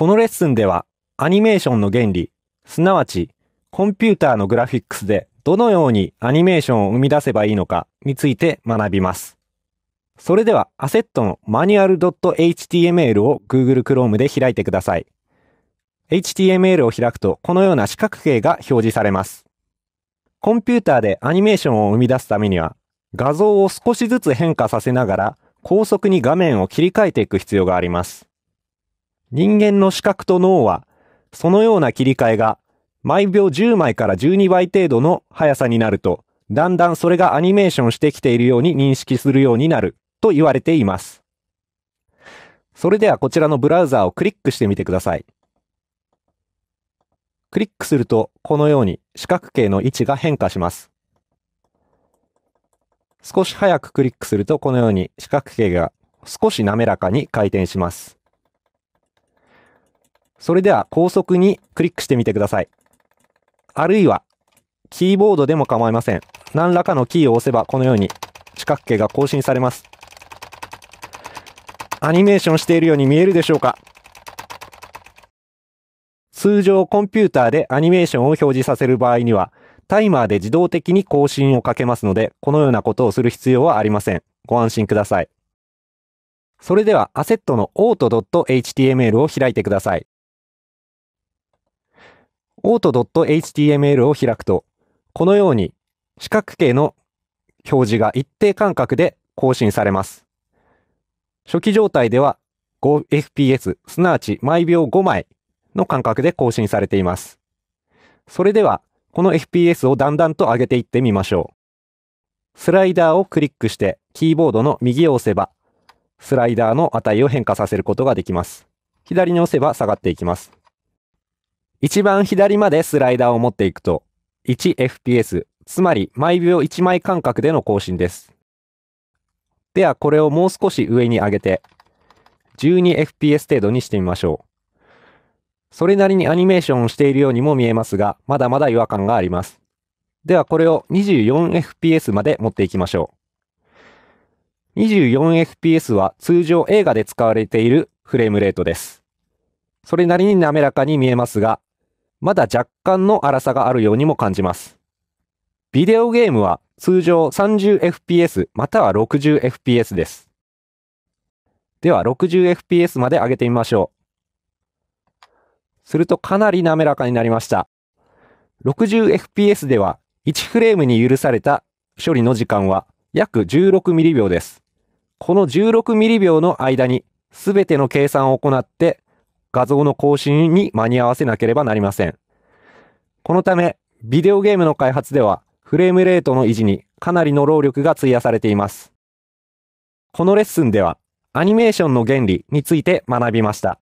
このレッスンではアニメーションの原理、すなわちコンピューターのグラフィックスでどのようにアニメーションを生み出せばいいのかについて学びます。それではアセットのマニュアル .html を Google Chrome で開いてください。HTML を開くとこのような四角形が表示されます。コンピューターでアニメーションを生み出すためには画像を少しずつ変化させながら高速に画面を切り替えていく必要があります。人間の視覚と脳は、そのような切り替えが、毎秒10枚から12倍程度の速さになると、だんだんそれがアニメーションしてきているように認識するようになると言われています。それではこちらのブラウザーをクリックしてみてください。クリックするとこのように四角形の位置が変化します。少し早くクリックするとこのように四角形が少し滑らかに回転します。それでは高速にクリックしてみてください。あるいは、キーボードでも構いません。何らかのキーを押せばこのように四角形が更新されます。アニメーションしているように見えるでしょうか通常コンピューターでアニメーションを表示させる場合には、タイマーで自動的に更新をかけますので、このようなことをする必要はありません。ご安心ください。それでは、アセットの a u t o h t m l を開いてください。a u t h t m l を開くと、このように四角形の表示が一定間隔で更新されます。初期状態では 5fps、すなわち毎秒5枚の間隔で更新されています。それでは、この FPS をだんだんと上げていってみましょう。スライダーをクリックして、キーボードの右を押せば、スライダーの値を変化させることができます。左に押せば下がっていきます。一番左までスライダーを持っていくと、1fps、つまり毎秒1枚間隔での更新です。では、これをもう少し上に上げて、12fps 程度にしてみましょう。それなりにアニメーションをしているようにも見えますが、まだまだ違和感があります。では、これを 24fps まで持っていきましょう。24fps は通常映画で使われているフレームレートです。それなりに滑らかに見えますが、まだ若干の粗さがあるようにも感じます。ビデオゲームは通常 30fps または 60fps です。では 60fps まで上げてみましょう。するとかなり滑らかになりました。60fps では1フレームに許された処理の時間は約16ミリ秒です。この16ミリ秒の間にすべての計算を行って画像の更新に間に合わせなければなりません。このため、ビデオゲームの開発ではフレームレートの維持にかなりの労力が費やされています。このレッスンではアニメーションの原理について学びました。